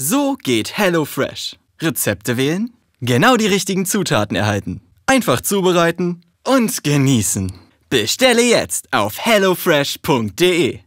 So geht HelloFresh. Rezepte wählen, genau die richtigen Zutaten erhalten, einfach zubereiten und genießen. Bestelle jetzt auf hellofresh.de.